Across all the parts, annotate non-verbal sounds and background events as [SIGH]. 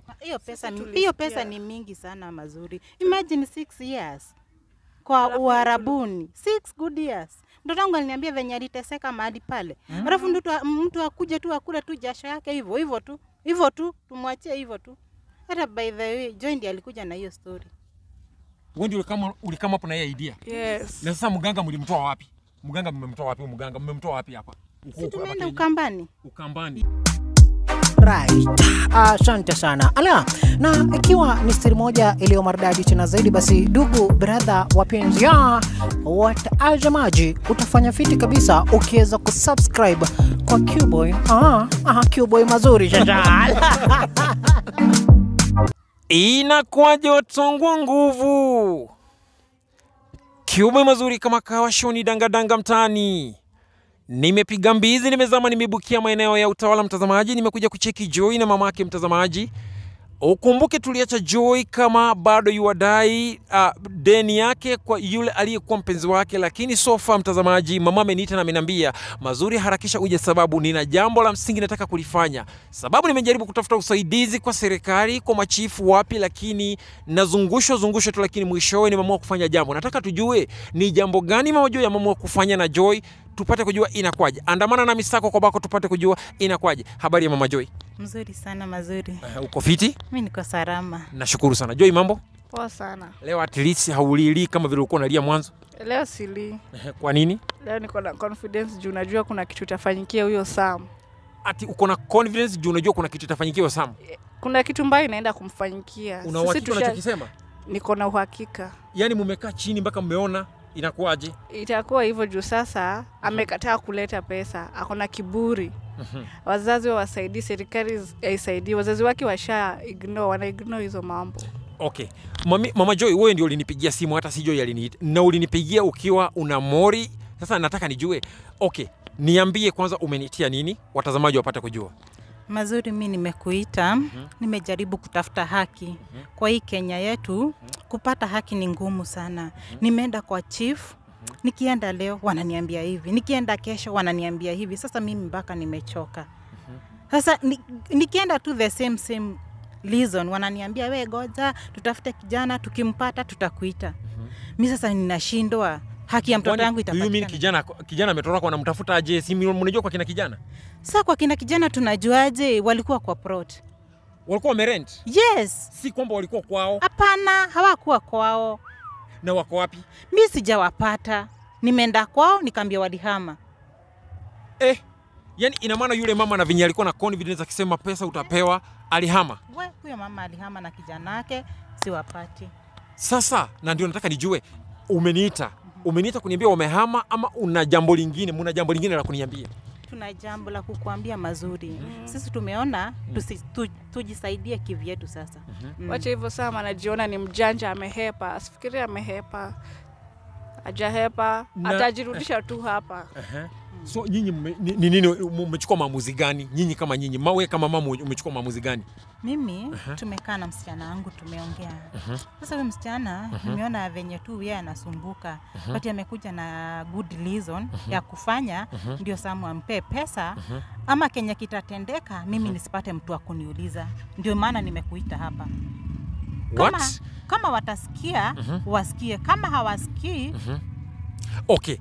hivyo. Hiyo pesa, hiyo pesa ni mingi sana mazuri. Imagine six years kwa Uarabuni, six good years. Mtoto wangu aliniambia venye aliteseka mahali pale, mm. alafu mm. mtu akuja tu akule tu jasho yake hivyo hivyo tu hivyo tu, tumwachie hivyo tu. Hata by the way, Joy ndiye alikuja na hiyo story. Wewe ndio ulikama ulikama hapo na hiyo idea. Yes. Na sasa mganga mlimtoa wapi? Mganga mmemtoa wapi? Mganga mmemtoa wapi hapa? Si tumeenda Ukambani. Ukambani right. Asante sana ala. Na ikiwa ni siri moja iliyo maridadi tena zaidi, basi ndugu bradha wapenzi ya ah, watazamaji, utafanya fiti kabisa ukiweza kusubscribe kwa q ah, Aha, aha, Q-Boy mazuri [LAUGHS] inakuwaje watongwa nguvu Qboy mazuri kama kawa shoni dangadanga mtaani nimepiga mbizi, nimezama, nimebukia maeneo ya utawala. Mtazamaji, nimekuja kucheki Joy na mamake mtazamaji. Ukumbuke tuliacha Joy kama bado yuadai uh, ah, deni yake kwa yule aliyekuwa mpenzi wake, lakini sofa mtazamaji, mama ameniita na ameniambia mazuri, harakisha uje, sababu nina jambo la msingi nataka kulifanya. Sababu nimejaribu kutafuta usaidizi kwa serikali, kwa machifu, wapi, lakini nazungushwa zungushwa tu, lakini mwishowe nimeamua kufanya jambo. Nataka tujue ni jambo gani mama Joy ameamua kufanya na Joy tupate kujua inakwaje. Andamana nami sako kwa bako tupate kujua inakwaje. Habari ya mama Joy? Mzuri sana, mazuri. Uh, uko fiti? Mimi niko salama. Nashukuru sana. Joy, mambo? Poa sana. Leo at least haulili kama vile ulikuwa unalia mwanzo? Leo sili. Eh, kwa nini? Leo niko na confidence juu najua kuna kitu itafanyikia huyo Sam. Ati uko na confidence juu unajua kuna kitu itafanyikiwa Sam? Eh, kuna kitu mbaya inaenda kumfanyikia. Una uhakika unachokisema? Niko na uhakika. Yaani mumekaa chini mpaka mmeona Inakuwaje? Itakuwa hivyo juu sasa amekataa kuleta pesa, akona kiburi. Mhm. Wazazi wawasaidii, serikali yaisaidii wazazi wake washa igno wana hizo mambo. Okay. Mami, Mama joi wewe ndio ulinipigia simu, hata si aliniita, na ulinipigia ukiwa una mori. Sasa nataka nijue, okay, niambie kwanza umenitia nini, watazamaji wapate kujua. Mazuri, mi nimekuita. mm -hmm. Nimejaribu kutafuta haki mm -hmm. kwa hii Kenya yetu mm -hmm. kupata haki ni ngumu sana. mm -hmm. Nimeenda kwa chief mm -hmm. nikienda leo wananiambia hivi, nikienda kesho wananiambia hivi. Sasa mimi mpaka nimechoka. mm -hmm. Sasa nikienda tu the same same reason wananiambia we goja tutafute kijana, tukimpata tutakuita. Mhm. Mi sasa ninashindwa haki ya mtoto wangu itapatikana. Mimi Kijana kijana ametoroka, kwa namtafuta aje? Si mnajua kwa kina kijana? Sasa kwa kina kijana tunajuaje? Walikuwa kwa prot, walikuwa wamerent. Yes, si kwamba walikuwa kwao. Hapana, hawakuwa kwao. Na wako wapi? Mi sijawapata, nimeenda kwao nikaambia walihama. Eh, yani ina maana yule mama na vinye alikuwa na confidence akisema pesa utapewa, alihama. We, huyo mama alihama na kijana yake, siwapati. Sasa na ndio nataka nijue, umeniita umeniita kuniambia wamehama ama una jambo lingine, mna jambo lingine la kuniambia? Tuna jambo la kukuambia mazuri. Mm. Sisi tumeona mhm. tusi, tu, tujisaidie kivyetu sasa. Mhm. Mm. Wacha hivyo sama anajiona ni mjanja, amehepa. asifikiria amehepa, ajahepa, atajirudisha tu hapa. Uh -huh. So nyinyi ni nini, umechukua maamuzi gani nyinyi kama nyinyi, mawe kama mama, umechukua maamuzi gani? Mimi uh -huh. tumekaa na msichana wangu tumeongea. uh -huh. Sasa huyu msichana uh -huh. nimeona venye tu yeye anasumbuka uh -huh. amekuja na good reason uh -huh. ya kufanya uh -huh. ndio Samu ampe pesa uh -huh. ama kenye kitatendeka mimi uh -huh. nisipate mtu wa kuniuliza, ndio maana nimekuita hapa kama, kama watasikia uh -huh. wasikie, kama hawasikii uh -huh. okay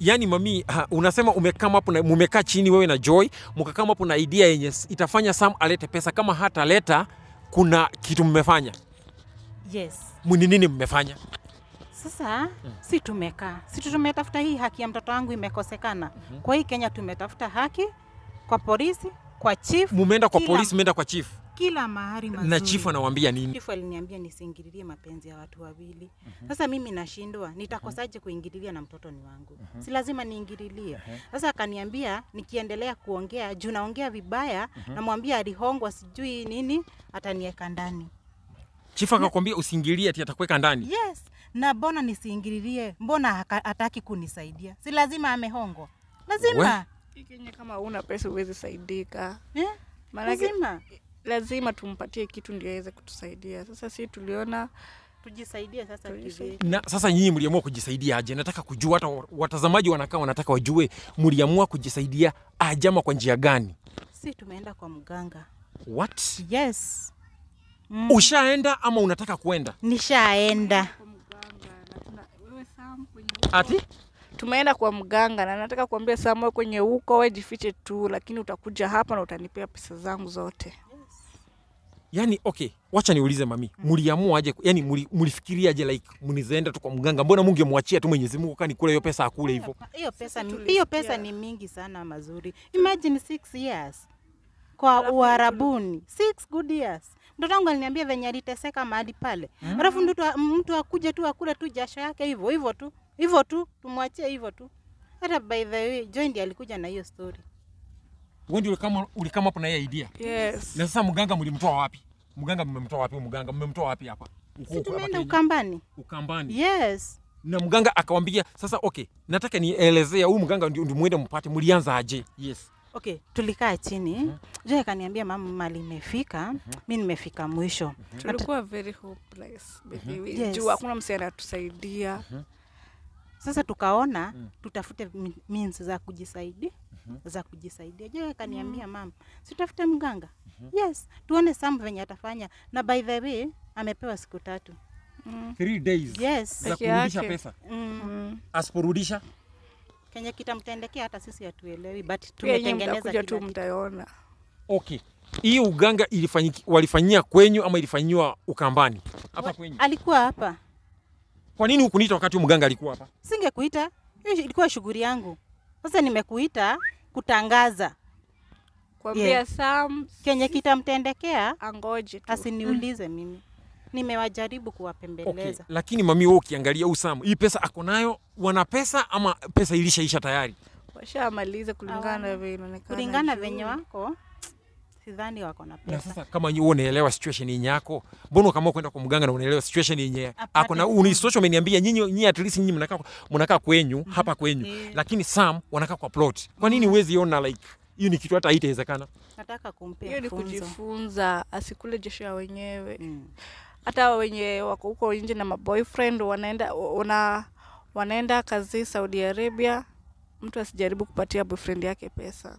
yani mami ha, unasema umekama hapo mumekaa chini wewe na Joy mkakama hapo na idea yenye itafanya Sam alete pesa, kama hata leta kuna kitu mmefanya. Yes. Mni nini mmefanya? Sasa hmm. si tumekaa, si tumetafuta hii haki ya mtoto wangu imekosekana. -hmm. Kwa hii Kenya tumetafuta haki kwa polisi, kwa chief. Mumeenda kwa polisi, mmeenda kwa chief kila mahali mazuri. Na chifu anawaambia nini? Chifu aliniambia nisiingililie mapenzi ya watu wawili. mm -hmm. Sasa mimi nashindwa mhm. nitakosaje kuingililia na mtoto ni wangu? mm -hmm. Si lazima niingililie. mm -hmm. Sasa akaniambia nikiendelea kuongea juu naongea vibaya, mm -hmm. namwambia alihongwa sijui nini, ataniweka ndani. Chifu akakwambia usiingilie ati atakuweka ndani? Yes. Na mbona nisiingililie? Mbona hataki kunisaidia? Si lazima amehongwa? Lazima. Kenya kama una pesa uwezi saidika. Yeah? Maanake, lazima tumpatie kitu ndio aweze kutusaidia. Sasa si tuliona tujisaidie sasa Na sasa nyinyi mliamua kujisaidia aje? Nataka kujua hata watazamaji wanakaa wanataka wajue mliamua kujisaidia aje ama kwa njia gani? Si tumeenda kwa mganga. What? Yes. Mm. Ushaenda ama unataka kuenda? Nishaenda. Ati? Tumeenda kwa mganga na nataka kuambia Samuel kwenye uko wewe jifiche tu, lakini utakuja hapa na utanipea pesa zangu zote yani okay, wacha niulize mami, mm. mliamuaje? Yani mlifikiriaje, like mnizaenda tu kwa mganga? Mbona mungemwachia tu Mwenyezi Mungu kani kule hiyo pesa akule hivyo? Hiyo pesa hiyo pesa ni mingi sana mazuri. Imagine six years kwa uharabuni, six good years. Mtoto wangu aliniambia venye aliteseka mahali pale, mm. alafu mm. mtu akuja tu akule tu jasho yake hivyo hivyo tu hivyo tu, tumwachie hivyo tu. Hata by the way, Joy ndiye alikuja na hiyo story. Wewe ndio ulikama ulikama hapo na hiyo idea? Yes. Na sasa mganga mlimtoa wapi? Mganga mmemtoa wapi? Mganga mmemtoa wapi hapa? Si tumeenda Ukambani. Ukambani. Yes. Na mganga akawambia sasa, okay, nataka nielezee huyu mganga ndio muende mpate, mlianza aje? Yes. Okay, tulikaa chini Mm -hmm. akaniambia mama mali imefika, Mm -hmm. Mimi nimefika mwisho. Mm -hmm. Tulikuwa very hopeless Mm -hmm. Yes. Juu hakuna msaada atusaidia. Mm -hmm. Sasa tukaona mm. tutafute means za kujisaidia mm -hmm. za kujisaidia. Je, akaniambia mm. mama, sitafute mganga -hmm. yes tuone sam venye atafanya na by the way amepewa siku tatu mm. three days yes. za kurudisha pesa mm. -hmm. asiporudisha kenye kitamtendekea hata sisi hatuelewi but tumetengeneza tu mtaona okay hii uganga ilifanyiki, walifanyia kwenyu ama ilifanyiwa Ukambani? Hapa kwenyu. Alikuwa hapa. Kwa nini hukuniita wakati mganga alikuwa hapa? Singekuita, ilikuwa shughuli yangu. Sasa nimekuita kutangaza Kuambia yeah. Sam kenye kitamtendekea angoje tu. Asiniulize mm. mimi nimewajaribu kuwapembeleza. Okay, lakini mami, wewe ukiangalia usamu hii pesa ako nayo, wana pesa ama pesa ilishaisha tayari? Washamaliza kulingana ah. vile inaonekana, kulingana venye wako sidhani wako na pesa. Na sasa kama wewe unaelewa situation yenye yako, mbona kama kwenda kwa mganga na unaelewa situation yenye ako na uni social umeniambia nyinyi nyinyi at least nyinyi mnakaa mnakaa kwenyu mm -hmm. hapa kwenyu, yeah. lakini Sam wanakaa kwa plot. Kwa nini mm. uwezi ona like hiyo ni kitu hata haitawezekana. Nataka kumpea hiyo ni kujifunza, asikule jasho ya wenyewe mm. Hata wenye wako huko nje na maboyfriend wanaenda una, wanaenda kazi Saudi Arabia, mtu asijaribu kupatia boyfriend yake pesa.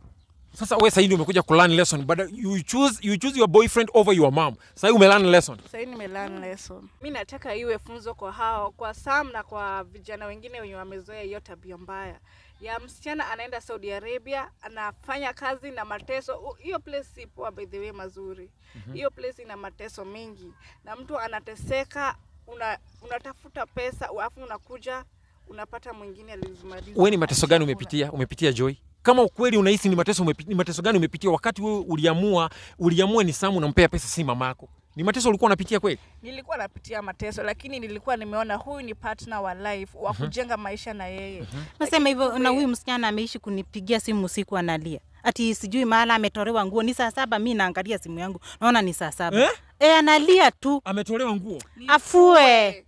Sasa wewe sasa hivi umekuja ku learn lesson but you choose you choose your boyfriend over your mom. Sasa hivi ume learn lesson. Sasa hivi nime learn lesson. Mimi nataka iwe funzo kwa hao kwa Sam na kwa vijana wengine wenye wamezoea hiyo tabia mbaya ya msichana anaenda Saudi Arabia anafanya kazi na mateso. Hiyo place si poa by the way mazuri. Mhm. Hiyo mm -hmm. place ina mateso mengi na mtu anateseka, una, unatafuta pesa alafu unakuja unapata mwingine alizimaliza. Wewe ni mateso gani umepitia? Umepitia Joy? Kama ukweli unahisi ni mateso, ni mateso gani umepitia wakati wewe uliamua uliamua ni Samu unampea pesa si mamako? Ni mateso ulikuwa unapitia kweli? Nilikuwa napitia mateso, lakini nilikuwa nimeona huyu ni partner wa life wa mhm. kujenga maisha na yeye. Uh mhm. -huh. Nasema hivyo, na huyu msichana ameishi kunipigia simu usiku analia ati sijui mahala ametolewa nguo. Ni saa saba, mi naangalia simu yangu naona ni saa saba eh? E, analia tu ametolewa nguo afue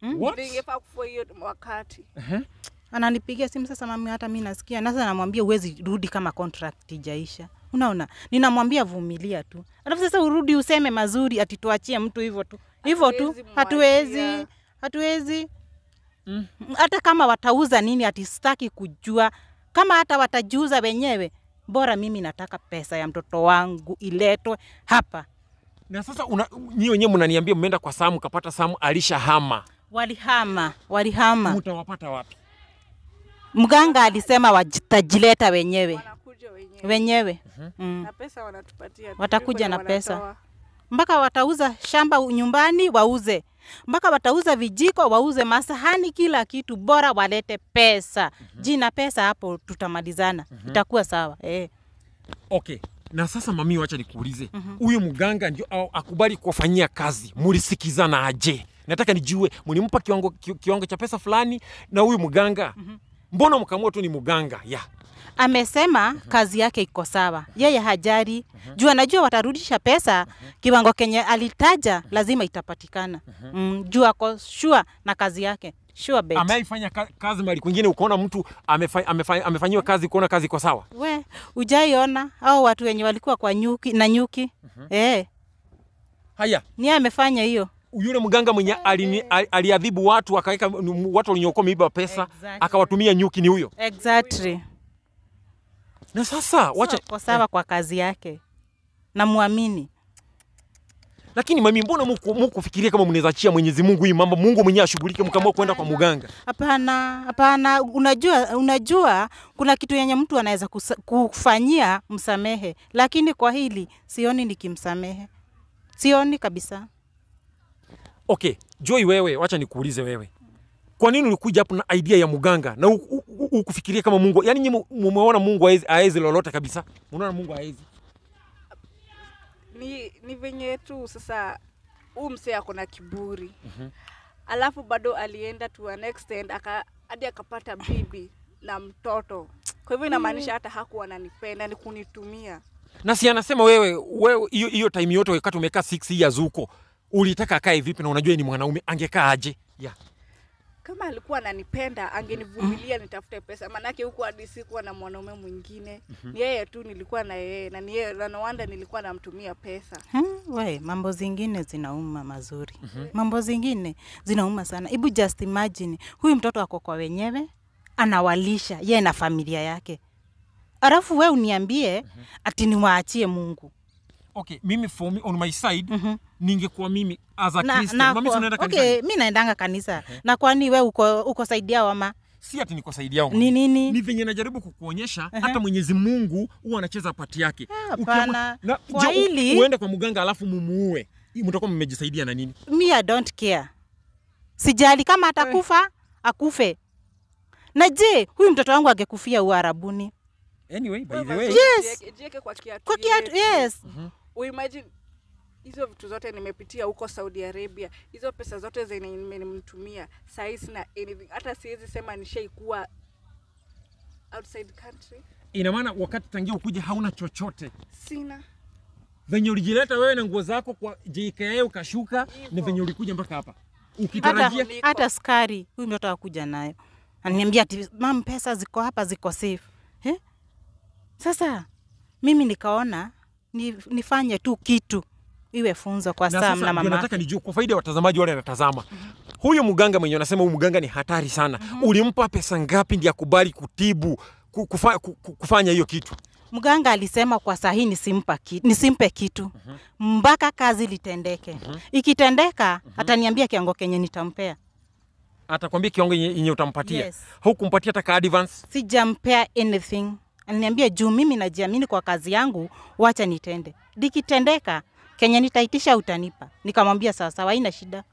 hmm? wakati uh -huh. Ananipigia simu sasa, mami, hata mi nasikia nasa, namwambia uwezi rudi kama contract ijaisha unaona ninamwambia vumilia tu alafu sasa urudi useme mazuri atituachie mtu hivo tu hivo tu hatuwezi hatuwezi mm. hata kama watauza nini hatistaki kujua kama hata watajiuza wenyewe bora mimi nataka pesa ya mtoto wangu iletwe hapa na sasa nyi wenyewe mnaniambia mmeenda kwa Samu, kapata Samu alishahama. Walihama, walihama. Mtawapata wapi? Mganga alisema watajileta wenyewe wenyewe, wenyewe. Mhm. Mm. Na pesa wanatupatia watakuja na pesa mpaka watauza shamba nyumbani wauze, mpaka watauza vijiko wauze, masahani, kila kitu, bora walete pesa. mm -hmm. Jina pesa, hapo tutamalizana. mm -hmm. Itakuwa sawa eh. Okay, na sasa mami, wacha nikuulize mhm. huyu mm -hmm. mganga ndio akubali kuwafanyia kazi, mulisikizana aje? Nataka nijue mlimpa kiwango, kiwango cha pesa fulani na huyu mganga mm -hmm mbona mkamua tu ni mganga ya yeah. Amesema mhm. kazi yake iko sawa, yeye hajari mhm. juu anajua watarudisha pesa mhm. kiwango kenye alitaja, lazima itapatikana mm, juu ako sure na kazi yake. Sure bet. Ameifanya kazi mali kwingine ukaona mtu amefa, amefa, amefanyiwa kazi kuona kazi iko sawa. We, ujaiona au watu wenye walikuwa kwa nyuki na nyuki. Mm -hmm. Eh. Haya. Ni amefanya hiyo yule mganga mwenye aliadhibu watu akaweka watu walinyokoa miiba pesa exactly. akawatumia nyuki ni huyo exactly. Na sasa so, wacha kwa sawa kwa kazi yake namwamini lakini mami, mbona mukufikiria muku fikiria kama mnaweza chia Mwenyezi Mungu hii mambo, Mungu mwenyewe ashughulike, mkaamua kwenda kwa muganga? Hapana, hapana. Unajua, unajua kuna kitu yenye mtu anaweza kufanyia msamehe, lakini kwa hili sioni nikimsamehe, sioni kabisa. Okay, Joy wewe, wacha nikuulize wewe. Kwa nini ulikuja hapo na idea ya mganga na ukufikiria kama Mungu? Yaani nyinyi mumeona Mungu haezi lolote kabisa. Unaona Mungu haezi. Ni, ni venye tu sasa huu msee ako na kiburi. Mm -hmm. Alafu bado alienda to an extent aka hadi akapata bibi na mtoto. Kwa hivyo inamaanisha hata hakuwa ananipenda, ni kunitumia. Na si anasema wewe wewe hiyo time yote wakati umekaa 6 years huko ulitaka akae vipi na unajua ni mwanaume angekaa aje? Yeah. Kama alikuwa ananipenda angenivumilia nitafute pesa, yake huko hadi sikuwa na mwanaume mwingine. mm -hmm. Ni yeye tu nilikuwa na yeye na ni yeye na no nilikuwa namtumia pesa. Hmm, we, mambo zingine zinauma mazuri. mm -hmm. Mambo zingine zinauma sana. Ibu just imagine huyu mtoto ako kwa wenyewe anawalisha yeye na familia yake, alafu we uniambie mm -hmm. ati niwaachie Mungu Okay, mimi for me on my side mm -hmm. ningekuwa mimi as a na, Christian. Na, mami tunaenda kanisa. Okay, mimi naendanga kanisa. Uh -huh. Na kwani wewe uko uko saidia wama Si ati niko side yao. Ni nini? Ni venye najaribu kukuonyesha uh -huh. hata Mwenyezi Mungu huwa anacheza pati yake. Ah, hapana. Kwa hili uende kwa mganga alafu mumuue. Mtakuwa mmejisaidia na nini? Me I don't care. Sijali kama atakufa hey. Eh. akufe. Na je, huyu mtoto wangu angekufia Uarabuni? Anyway, by the way. Yes. Jieke kwa kiatu. Kwa kiatu, yes. Mm -hmm uimagine hizo vitu zote nimepitia huko Saudi Arabia, hizo pesa zote zenye nimemtumia sahii sina anything, hata siwezi sema nishaikuwa outside country. Ina maana wakati tangia ukuja hauna chochote? Sina. Venye ulijileta wewe na nguo zako kwa JKA ukashuka, ni venye ulikuja mpaka hapa ukitarajia hata, skari huyu mtoto akuja nayo ananiambia ati mam, pesa ziko hapa, ziko safe eh? Sasa mimi nikaona nifanye tu kitu iwe funzo kwa Sam na mama. Nataka nijue kwa faida ya watazamaji wale wanatazama. Mm -hmm. Huyo mganga mwenye anasema huyu mganga ni hatari sana. Mm -hmm. Ulimpa pesa ngapi ndiye akubali kutibu kufa, kufanya hiyo kitu? Mganga alisema kwa sahi nisimpa ki, nisimpe kitu mm -hmm. mpaka kazi litendeke. Mm -hmm. Ikitendeka mm -hmm. ataniambia kiango kenye nitampea atakwambia kiwango yenye utampatia. Yes. Hukumpatia hata advance? Sijampea anything. Aliniambia juu mimi najiamini kwa kazi yangu, wacha nitende. Dikitendeka kenye nitaitisha utanipa. Nikamwambia sawa sawa, haina shida.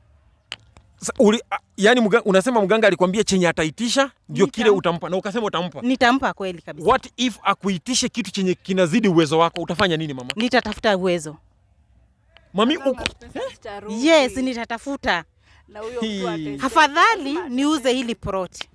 Sa, uli, a, yani mga, unasema mganga alikwambia chenye ataitisha ndio kile utampa, na ukasema utampa. Nitampa kweli kabisa. What if akuitishe kitu chenye kinazidi uwezo wako, utafanya nini mama? Nitatafuta uwezo mami uko eh? yes, nitatafuta na huyo afadhali niuze hili proti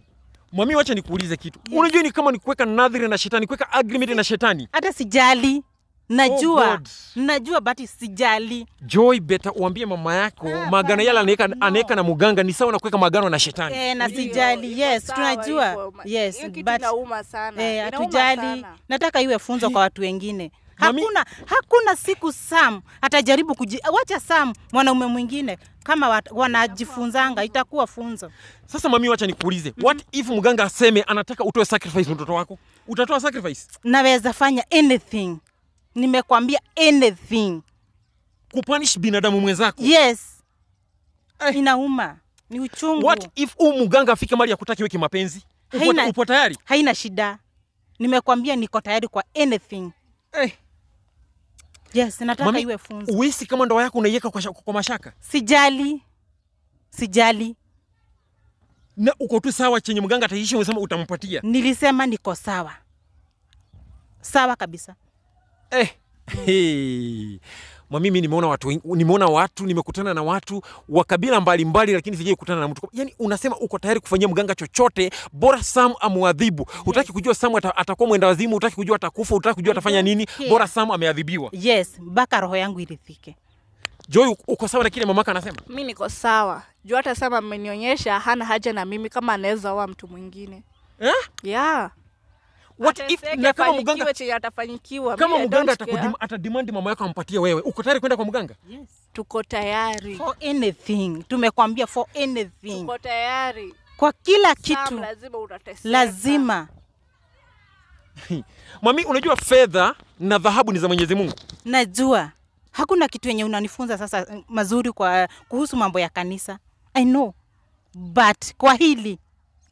Mwami, wacha nikuulize kitu. Yes. Unajua ni kama nikuweka nadhiri na shetani, kuweka agreement na shetani. Hata sijali. Najua. Oh Najua but sijali. Joy, beta uambie mama yako ah, magano yale anaweka no. anaweka na muganga ni sawa na kuweka magano na shetani. Eh, na sijali. Yes, tunajua. Yes, but inauma sana. Eh, hatujali. Nataka iwe funzo kwa watu wengine. Hakuna, hakuna siku Sam atajaribu kuji, wacha Sam mwanaume mwingine kama wat, wanajifunzanga itakuwa funzo. Sasa mami, wacha nikuulize, mm -hmm. what if mganga aseme anataka utoe sacrifice mtoto wako, utatoa sacrifice? Naweza fanya anything, nimekwambia anything. Kupunish binadamu mwenzako? Yes. Eh. Inauma, ni uchungu. What if huu mganga afike mali ya kutaki weki mapenzi? haina, upo tayari? Haina shida, nimekwambia niko tayari kwa anything eh. Yes, nataka Mami, iwe funzo. Uhisi kama ndoa yako unaiweka kwa, kwa mashaka? Sijali, sijali na uko tu sawa, chenye mganga ataishi unasema utampatia. Nilisema niko sawa, sawa kabisa eh. Mm. [LAUGHS] mwa mimi nimeona watu nimeona watu nimekutana na watu wa kabila mbalimbali, lakini sijai kukutana na mtu yani. Unasema uko tayari kufanyia mganga chochote, bora Sam amwadhibu. Yes. kujua Sam atakuwa mwenda wazimu, hutaki kujua atakufa, hutaki kujua atafanya mm-hmm. nini. Yes. Bora Sam ameadhibiwa. Yes, mpaka roho yangu ilifike Joy, uko sawa na kile mamaka anasema? Mimi niko sawa. Jua hata Sam amenionyesha hana haja na mimi kama anaweza oa mtu mwingine. Eh? Yeah what if na kama mganga atafanikiwa kama mganga atakudim, atademand mama yako ampatie wewe uko tayari kwenda kwa mganga yes tuko tayari for anything tumekwambia for anything tuko tayari kwa kila kitu Sam, lazima utateseka lazima [LAUGHS] Mami, unajua fedha na dhahabu ni za Mwenyezi Mungu? Najua. Hakuna kitu yenye unanifunza sasa eh, mazuri kwa kuhusu mambo ya kanisa. I know. But kwa hili,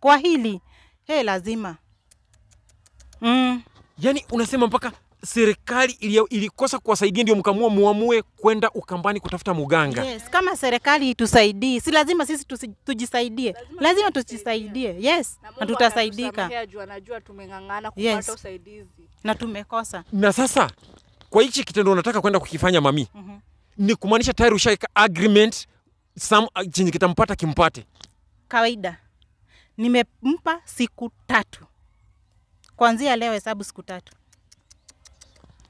kwa hili, he lazima mm. yani unasema mpaka serikali ilikosa kuwasaidia ndio mkamua muamue kwenda Ukambani kutafuta muganga. Yes, kama serikali itusaidie, si lazima sisi tujisaidie, lazima, lazima tujisaidie. Yes, na tutasaidika. Anajua tumeng'ang'ana kupata yes, usaidizi na tumekosa. Na sasa kwa hichi kitendo unataka kwenda kukifanya mami, mm -hmm. ni kumaanisha tayari ushaika agreement some chenye kitampata kimpate. Kawaida nimempa siku tatu kuanzia leo hesabu siku tatu.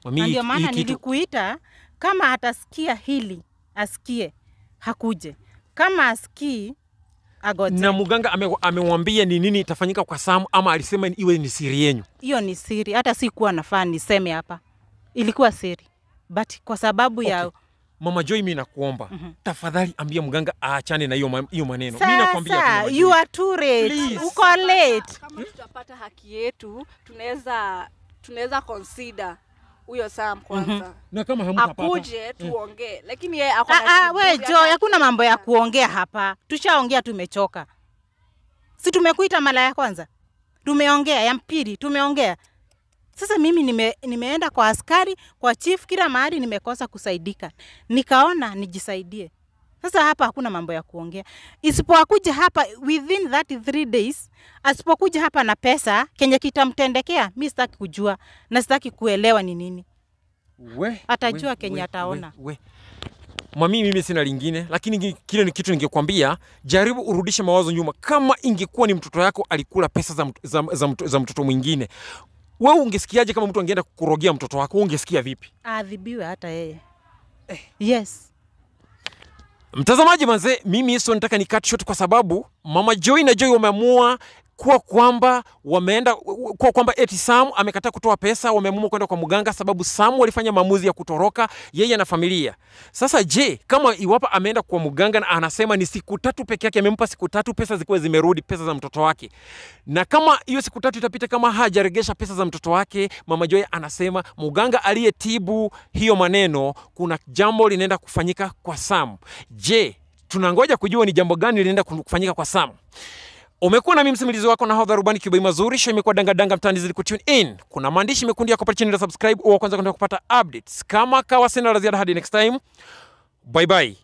Na ndio maana nilikuita kama atasikia hili asikie, hakuje. Kama asikii agoje. Na mganga amemwambia ame ni nini itafanyika kwa Samu, ama alisema iwe ni siri yenyu? Hiyo ni siri, hata sikuwa nafaa niseme hapa, ilikuwa siri but kwa sababu okay. ya Mama Joy, mimi nakuomba mm -hmm. tafadhali ambia mganga aachane na hiyo maneno. Mimi nakwambia you are too late. Uko late. Kama tutapata haki yetu tunaweza tunaweza consider huyo Sam mhm. kwanza. Mm -hmm. Na kama hamtapata akuje mm. tuongee. Mm. Lakini yeye ako ah, na ah, we Joy, hakuna mambo ya kuongea hapa. Tushaongea tumechoka. Si tumekuita mara ya kwanza? Tumeongea ya mpili, tumeongea. Sasa mimi nime, nimeenda kwa askari, kwa chief, kila mahali nimekosa kusaidika. Nikaona nijisaidie. Sasa hapa hakuna mambo ya kuongea. Isipokuja hapa within that three days, asipokuja hapa na pesa kenye kitamtendekea, mi sitaki kujua na sitaki kuelewa ni nini. We, atajua we, kenye we, ataona we, we. Mami, mimi sina lingine, lakini kile ni kitu ningekwambia, jaribu urudishe mawazo nyuma. Kama ingekuwa ni mtoto yako alikula pesa za, za, za, za mtoto mwingine, wewe ungesikiaje kama mtu angeenda kukurogea mtoto wako? Ungesikia vipi? Aadhibiwe hata yeye eh. Yes. Mtazamaji manze, mimi so nataka ni cut short kwa sababu Mama Joy na Joy wameamua kuwa kwamba wameenda kuwa kwamba eti Sam amekataa kutoa pesa, wameamua kwenda kwa mganga sababu Sam walifanya maamuzi ya kutoroka yeye na familia. Sasa je, kama iwapo ameenda kwa mganga na anasema ni siku tatu peke yake, amempa siku tatu pesa zikuwe zimerudi, pesa za mtoto wake, na kama hiyo siku tatu itapita kama hajaregesha pesa za mtoto wake, Mama Joy anasema mganga aliyetibu hiyo maneno, kuna jambo linaenda kufanyika kwa Sam. Je, tunangoja kujua ni jambo gani linaenda kufanyika kwa Sam. Umekuwa nami msimulizi wako na hodha rubani Kibai Mazuri. Show imekuwa dangadanga mtaani, zili kutune in. Kuna maandishi mekundu yako pale chini na subscribe au kwanza kwenda kupata updates. Kama kawa sina la ziada hadi next time. Bye bye.